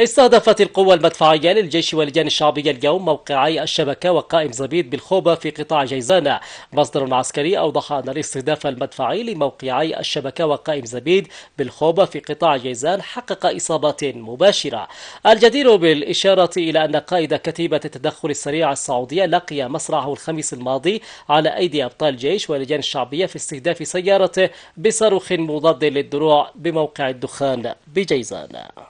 استهدفت القوة المدفعية للجيش واللجان الشعبية اليوم موقعي الشبكة وقائم زبيد بالخوبة في قطاع جيزانة مصدر عسكري أوضح أن الاستهداف المدفعي لموقعي الشبكة وقائم زبيد بالخوبة في قطاع جيزان حقق إصابات مباشرة الجدير بالإشارة إلى أن قائد كتيبة التدخل السريع السعودية لقي مصرعه الخميس الماضي على أيدي أبطال الجيش واللجان الشعبية في استهداف سيارته بصاروخ مضاد للدروع بموقع الدخان بجيزان